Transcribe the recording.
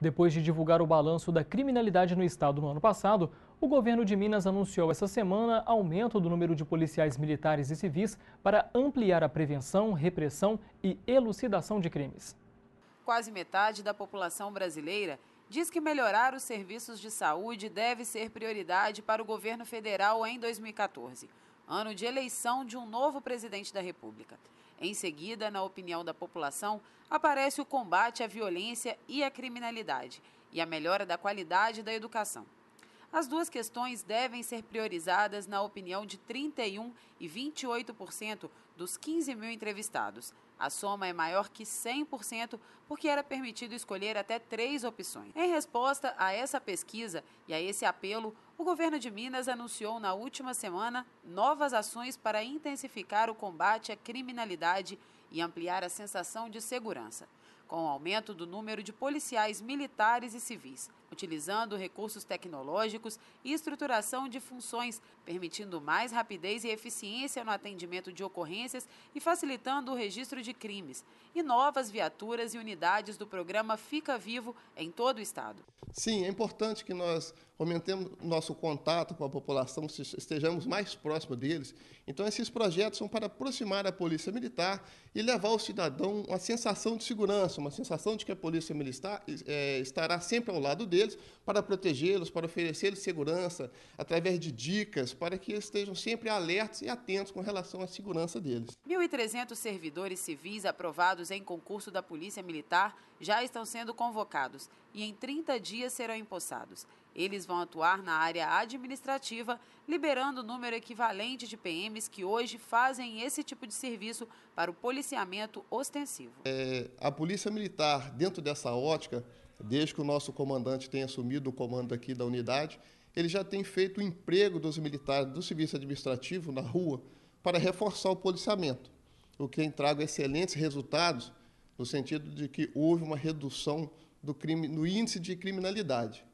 Depois de divulgar o balanço da criminalidade no estado no ano passado, o governo de Minas anunciou essa semana aumento do número de policiais militares e civis para ampliar a prevenção, repressão e elucidação de crimes. Quase metade da população brasileira diz que melhorar os serviços de saúde deve ser prioridade para o governo federal em 2014, ano de eleição de um novo presidente da República. Em seguida, na opinião da população, aparece o combate à violência e à criminalidade e a melhora da qualidade da educação. As duas questões devem ser priorizadas na opinião de 31 e 28% dos 15 mil entrevistados. A soma é maior que 100%, porque era permitido escolher até três opções. Em resposta a essa pesquisa e a esse apelo, o governo de Minas anunciou na última semana novas ações para intensificar o combate à criminalidade e ampliar a sensação de segurança, com o aumento do número de policiais militares e civis, utilizando recursos tecnológicos e estruturação de funções, permitindo mais rapidez e eficiência no atendimento de ocorrências e facilitando o registro de de crimes e novas viaturas e unidades do programa Fica Vivo em todo o estado. Sim, é importante que nós aumentemos nosso contato com a população, estejamos mais próximos deles. Então, esses projetos são para aproximar a Polícia Militar e levar ao cidadão uma sensação de segurança, uma sensação de que a Polícia Militar é, estará sempre ao lado deles para protegê-los, para oferecer-lhes segurança, através de dicas, para que eles estejam sempre alertos e atentos com relação à segurança deles. 1.300 servidores civis civis aprovados em concurso da Polícia Militar já estão sendo convocados e em 30 dias serão empossados. Eles vão atuar na área administrativa, liberando o número equivalente de PMs que hoje fazem esse tipo de serviço para o policiamento ostensivo. É, a Polícia Militar, dentro dessa ótica, desde que o nosso comandante tenha assumido o comando aqui da unidade, ele já tem feito o emprego dos militares do serviço administrativo na rua para reforçar o policiamento o que tem trago excelentes resultados no sentido de que houve uma redução do crime no índice de criminalidade.